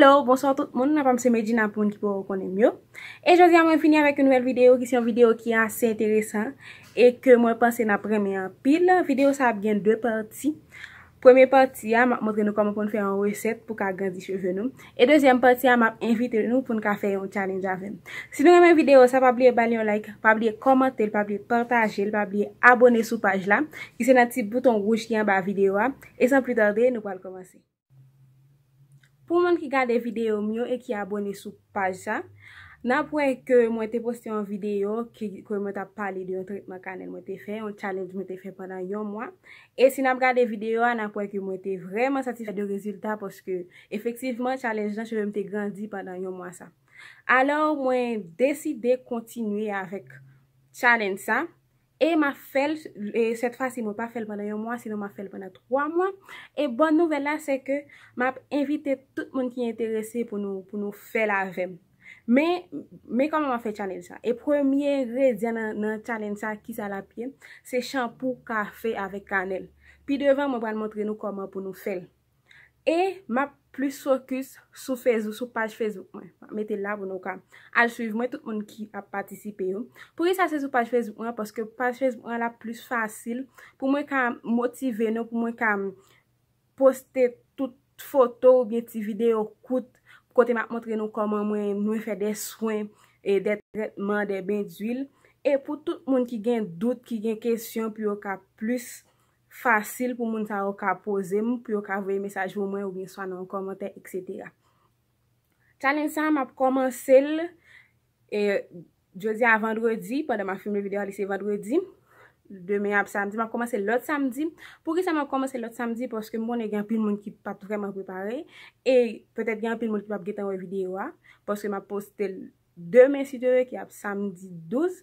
Hello, bonsoir tout moun, nan fam semeji nan poun ki pou rekonen myo. E jwaz yaman finye avèk yon nouvel video ki si yon video ki yon ase interesan. E ke mwen pase nan premen pil. Video sa ap gen dwe parti. Premen parti yaman ap montre nou koman kon fè yon resep pou ka gen di cheve nou. E dezyen parti yaman ap invite nou pou nou ka fè yon challenge avèm. Si nou yaman video sa pa bli e banyon like, pa bli e komante, pa bli e partaje, pa bli e abone sou page la. Ki se nan ti bouton rouj ki yon ba video a. E san pli tardè, nou pal komanse. pou moun ki gade videyo myon e ki abone sou paj sa, nan pou e ke mwen te poste yon videyo, ki kwen mwen ta pale di yon trik makanel mwen te fe, yon challenge mwen te fe padan yon mwa, e si nan mwen gade videyo, nan pou e ke mwen te vreman satife de rezultat, poske efektivman challenge jan, se mwen te grandi padan yon mwa sa. Alon mwen desi de kontinuye avèk challenge sa, E ma fel, e set fa si nou pa fel panayon mwa, si nou ma fel panayon 3 mwa. E bon nouvel la se ke ma ap invite tout moun ki interese pou nou fel avem. Me, me koman ma fel chanen sa? E premier re diyan nan chanen sa ki sa la pien, se shampou kafe ave kanel. Pi devan, ma ban montre nou koman pou nou fel. E, ma ap Plis sokus sou Facebook, sou page Facebook mwen. Mwen mette la voun nou ka. A chouj mwen tout moun ki a patisipe yon. Pou yon sa se sou page Facebook mwen, poske page Facebook mwen la plis fasil. Pou mwen ka motive nou, pou mwen ka poste tout foto ou bie ti video kout. Pou kote mwen ap montre nou koman mwen fè de swen e de tretman de bènduil. E pou tout moun ki gen dout, ki gen kesyon, pou yon ka plis. Fasil pou moun sa yo ka pose m, pou yo ka veye mesaj yo mwen ou gen so anon komante, etc. Challenge sa, m ap komanse l, e, jodi a vendredi, pwede m a filme videyo lise vendredi. Deme ap samdi, m ap komanse l ot samdi. Pwè se m ap komanse l ot samdi, pwè se m moun e gen pil moun ki pa touke m ap prepare. E, pwè se gen pil moun ki pa ap geta wè videyo a. Pwè se m ap poste l deme si dewe, ki ap samdi 12.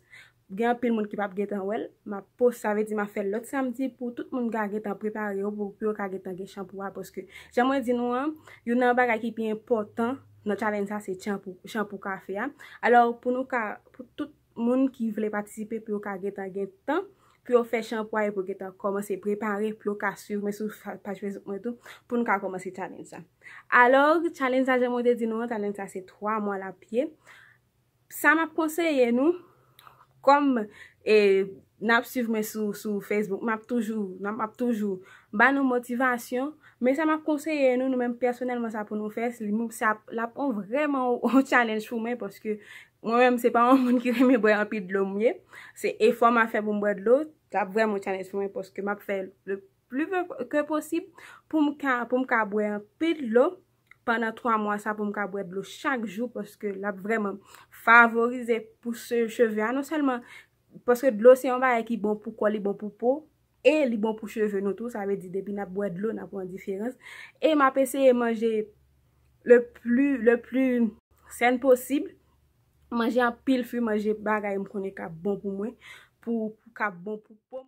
gen apil moun ki pap getan wel, ma pos avè di ma fè lot samdi, pou tout moun ga getan prepare yo, pou pou yo ka getan ge shampouwa, poske, jè mwen di nou an, yon nan bag akipi important, nou chalensa se champou ka fe ya, alò pou nou ka, pou tout moun ki vle patisipe, pou yo ka getan getan, pou yo fe shampouwa yo pou getan komanse prepare, pou yo ka sur, mè sou pa chwe zup mè tou, pou nou ka komanse chalensa. Alò, chalensa jè mwen de di nou an, chalensa se 3 moun la piye, sa ma poseye nou, Kom e nap sifme sou Facebook, nap ap toujou ban nou motivasyon, me sa map konseye nou nou menm personelman sa pou nou fes, li nou sa la pou vreman ou challenge pou men, poske mwen menm se pa moun moun ki reme bouye anpi dlou mwenye, se e fwa ma fe pou mwen lout, sa pou mwen moun challenge pou men, poske map fe le pluve ke posib pou mka bouye anpi dlou, Pendan 3 mwa sa pou m ka bwe blo chak jou poske la vreman favorize pou se cheve anon selman poske blo se yon va e ki bon pou kwa li bon pou pou e li bon pou cheve nou tou sa ve di debi na bwe blo na pou an diferans e ma pese e manje le plu sen posib manje apil fi manje bagay m konye ka bon pou mwen pou ka bon pou pou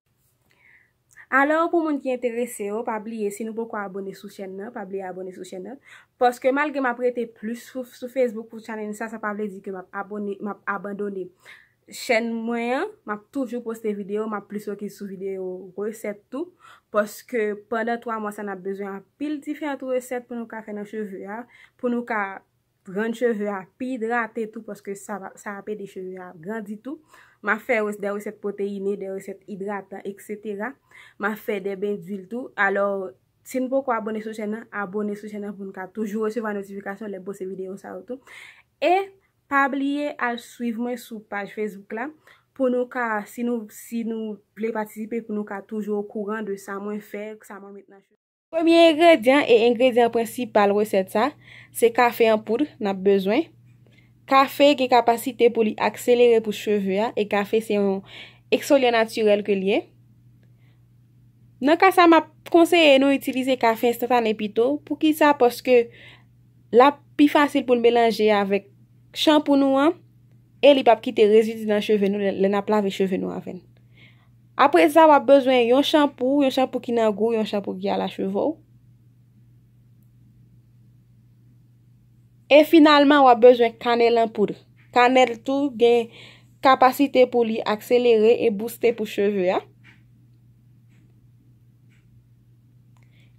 Alor pou moun ki enterese yo, oh, pa bliye si nou pokwa abone sou chen nan, pa bliye abone sou chen nan. Poske malge ma prete plus sou Facebook pou chanen sa, sa pa bliye di ke map abone, map abandone chen mwen. Map toujou poste video, map plus yo ki sou video reseptou. Poske pwenda 3 moun san ap bezwen ap pil diferent resept pou nou ka fene cheve ya, pou nou ka... Grand chevye api idrate etou. Poske sa api de chevye api grandi etou. Ma fe ou se de ou se potenine. De ou se idrate etou. Ma fe de ben d'il etou. Alors, sin pou kwa abone sou chen nan. Abone sou chen nan pou nou ka toujou recev an notifikasyon. Le bo se videyo sa ou etou. E, pa bliye a suiv mwen sou page Facebook la. Po nou ka, si nou ple patisipe. Po nou ka toujou kou ran de sa mwen fer. Sa mwen met nan chou. Premier ingredyen e ingredyen prensipal resep sa, se kafe en poudre nap bezwen. Kafe gen kapasite pou li akselere pou cheve ya, e kafe se yon eksolye naturel ke liye. Nan ka sa ma konseye nou itilize kafe instantane pito, pou ki sa poske la pi fasil pou l melangeye avèk champounou an, e li pap ki te rezidi nan cheve nou, lè nap lave cheve nou avèn. apre sa wap bezwen yon chanpou, yon chanpou ki nan gou, yon chanpou ki ala chevou. E finalman wap bezwen kanel anpou di. Kanel tou gen kapasite pou li akselere e booste pou chevou ya.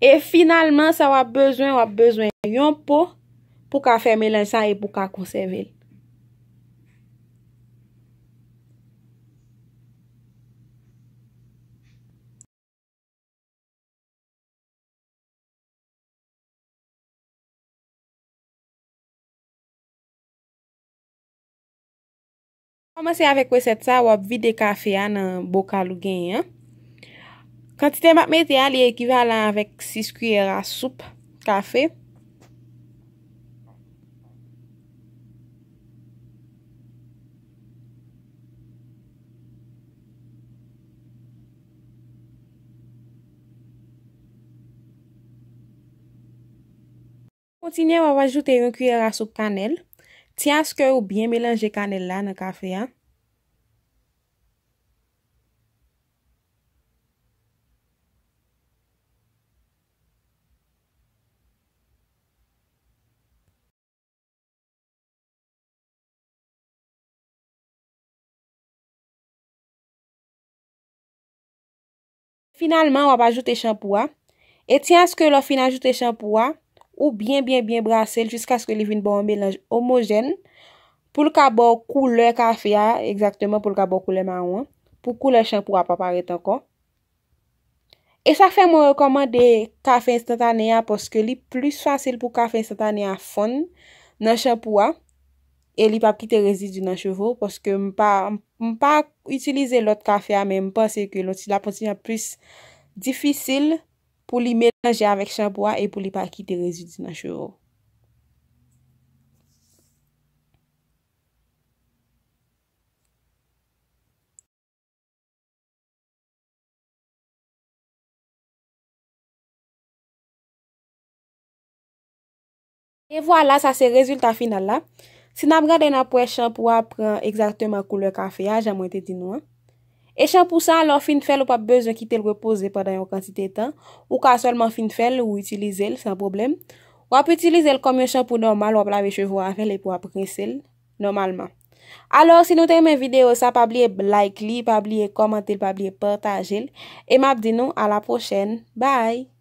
E finalman sa wap bezwen, wap bezwen yon pou pou ka ferme lansan e pou ka konseve li. Komanse avèk wèset sa wap vide kafe an nan bokal ou gen yon. Kantite map metè al yè ekivalan avèk 6 kuyera soupe kafe. Kontine wap wajoute yon kuyera soupe kanel. Tyanske ou byen melenje kanel la nan kafe ya. Finalman wap ajoute shampou ya. Et tyanske ou la fin ajoute shampou ya. Ou byen byen byen brasele. Jiska se ke li vin bon belanj homogen. Poul kabou koule kafe a. Eksaktemen pou koule koule marwan. Poul koule chanpou a paparet ankon. E sa fe mwen rekomande kafe instantane a. Poske li plis fasil pou kafe instantane a fon nan chanpou a. E li pa pite rezidu nan chevou. Poske mwen pa itilize lot kafe a. Men mwen pase ke loti la poti mwen plis difisil. pou li menje avèk chanpouwa, e pou li pakite rezultat nan chouro. E vwa la, sa se rezultat final la. Si nan brende nan pouè chanpouwa, pren ekzaktèman koule kante ya, ah, jan mwen te di nou an. E chanpousan, lò fin fèl ou pa bezo ki tèl repose padan yon kantite tan. Ou ka solman fin fèl ou utilize l, sa problem. Ou ap utilize l komye chanpou normal ou ap lave chevou an fèl e pou ap prese l normalman. Alò, si nou tèl men videyo, sa pa bliye like li, pa bliye komante, pa bliye pataje l. E map di nou, a la pochen. Bye!